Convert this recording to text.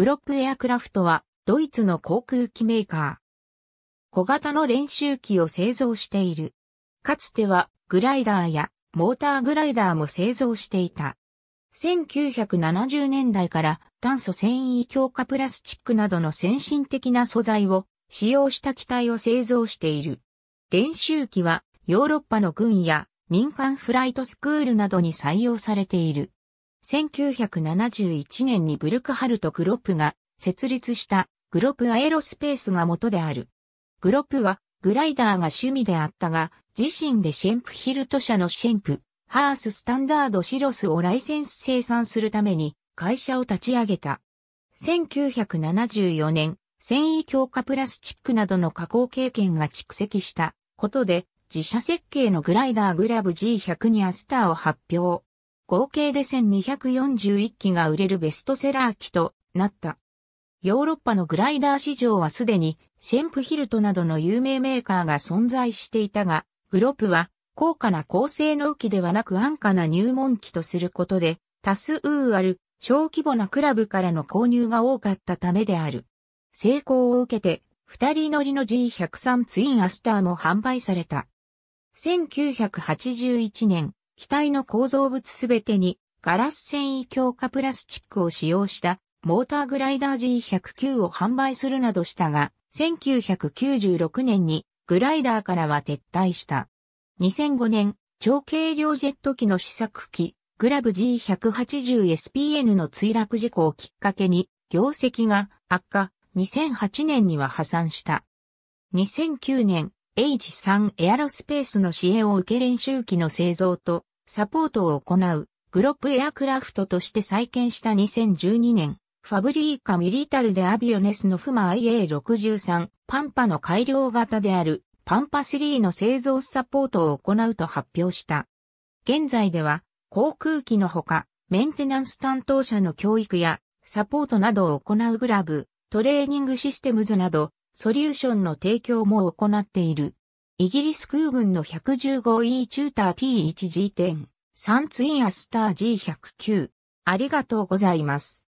グロップエアクラフトはドイツの航空機メーカー。小型の練習機を製造している。かつてはグライダーやモーターグライダーも製造していた。1970年代から炭素繊維強化プラスチックなどの先進的な素材を使用した機体を製造している。練習機はヨーロッパの軍や民間フライトスクールなどに採用されている。1971年にブルクハルト・グロップが設立したグロップアエロスペースが元である。グロップはグライダーが趣味であったが、自身でシェンプヒルト社のシェンプ、ハーススタンダードシロスをライセンス生産するために会社を立ち上げた。1974年、繊維強化プラスチックなどの加工経験が蓄積したことで、自社設計のグライダーグラブ G100 にアスターを発表。合計で1241機が売れるベストセラー機となった。ヨーロッパのグライダー市場はすでにシェンプヒルトなどの有名メーカーが存在していたが、グロップは高価な高性能機ではなく安価な入門機とすることで、多数ある小規模なクラブからの購入が多かったためである。成功を受けて、二人乗りの G103 ツインアスターも販売された。1981年、機体の構造物すべてにガラス繊維強化プラスチックを使用したモーターグライダー G109 を販売するなどしたが、1996年にグライダーからは撤退した。2005年、超軽量ジェット機の試作機、グラブ G180SPN の墜落事故をきっかけに、業績が悪化、2008年には破産した。2009年、H3 エアロスペースの支援を受け練習機の製造とサポートを行うグロップエアクラフトとして再建した2012年、ファブリーカミリタルでアビオネスのフマ IA63 パンパの改良型であるパンパ3の製造サポートを行うと発表した。現在では航空機のほかメンテナンス担当者の教育やサポートなどを行うグラブ、トレーニングシステムズなどソリューションの提供も行っている。イギリス空軍の 115E チューター T1G サ3ツインアスター G109。ありがとうございます。